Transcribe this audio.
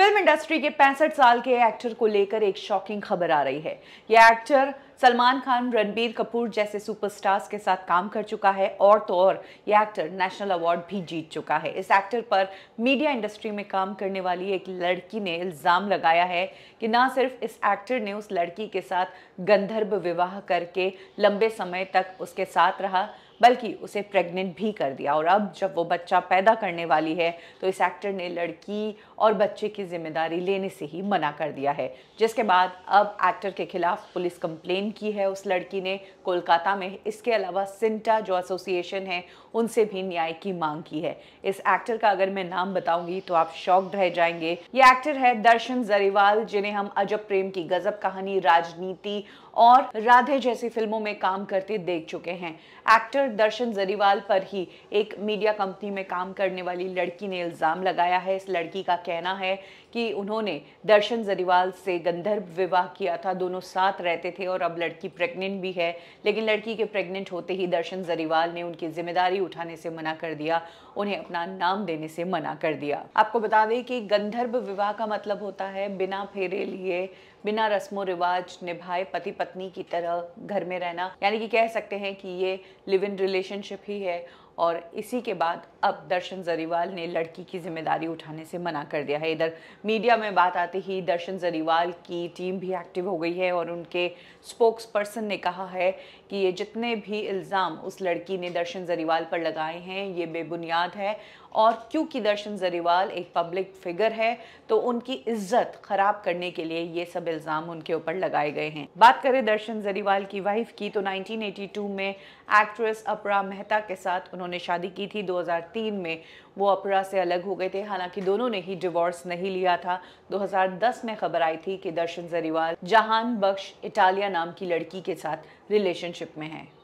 film industry के पैंसठ साल के एक्टर को लेकर एक शॉकिंग खबर आ रही है ये एक्टर सलमान खान रणबीर कपूर जैसे सुपरस्टार्स के साथ काम कर चुका है और तो और ये एक्टर नेशनल अवार्ड भी जीत चुका है इस एक्टर पर मीडिया इंडस्ट्री में काम करने वाली एक लड़की ने इल्ज़ाम लगाया है कि ना सिर्फ इस एक्टर ने उस लड़की के साथ गंधर्व विवाह करके लंबे समय तक उसके साथ रहा बल्कि उसे प्रेग्नेंट भी कर दिया और अब जब वो बच्चा पैदा करने वाली है तो इस एक्टर ने लड़की और बच्चे की जिम्मेदारी लेने से ही मना कर दिया है जिसके बाद अब एक्टर के खिलाफ पुलिस कंप्लेन की है उस लड़की ने कोलकाता में इसके अलावा सिंटा जो एसोसिएशन है उनसे भी न्याय की मांग की है इस एक्टर का अगर मैं नाम बताऊंगी तो आप शॉक्ड रह जाएंगे ये एक्टर है दर्शन जरीवाल जिन्हें हम अजब प्रेम की गजब कहानी राजनीति और राधे जैसी फिल्मों में काम करते देख चुके हैं एक्टर दर्शन जरीवाल पर ही एक मीडिया कंपनी में काम करने वाली लड़की ने इल्ज़ाम लगाया है इस लड़की का कहना है कि उन्होंने दर्शन जरीवाल से गंधर्व विवाह किया था दोनों साथ रहते थे और अब लड़की प्रेग्नेंट भी है लेकिन लड़की के प्रेग्नेंट होते ही दर्शन जरीवाल ने उनकी जिम्मेदारी उठाने से मना कर दिया उन्हें अपना नाम देने से मना कर दिया आपको बता दें कि गंधर्व विवाह का मतलब होता है बिना फेरे लिए बिना रस्मों रिवाज निभाए पति पत्नी की तरह घर में रहना यानी कि कह सकते हैं कि ये लिव इन रिलेशनशिप ही है और इसी के बाद अब दर्शन जरीवाल ने लड़की की जिम्मेदारी उठाने से मना कर दिया है इधर मीडिया में बात आते ही दर्शन जरीवाल की टीम भी एक्टिव हो गई है और उनके स्पोक्स पर्सन ने कहा है कि ये जितने भी इल्ज़ाम उस लड़की ने दर्शन जरीवाल पर लगाए हैं ये बेबुनियाद है और क्योंकि दर्शन जरीवाल एक पब्लिक फिगर है तो उनकी इज्जत खराब करने के लिए ये सब इल्ज़ाम उनके ऊपर लगाए गए हैं बात करें दर्शन जरीवाल की वाइफ की तो 1982 में एक्ट्रेस अपरा मेहता के साथ उन्होंने उन्होंने शादी की थी 2003 में वो अपरा से अलग हो गए थे हालांकि दोनों ने ही डिवोर्स नहीं लिया था 2010 में खबर आई थी कि दर्शन जरीवाल जहान बख्श इटालिया नाम की लड़की के साथ रिलेशनशिप में हैं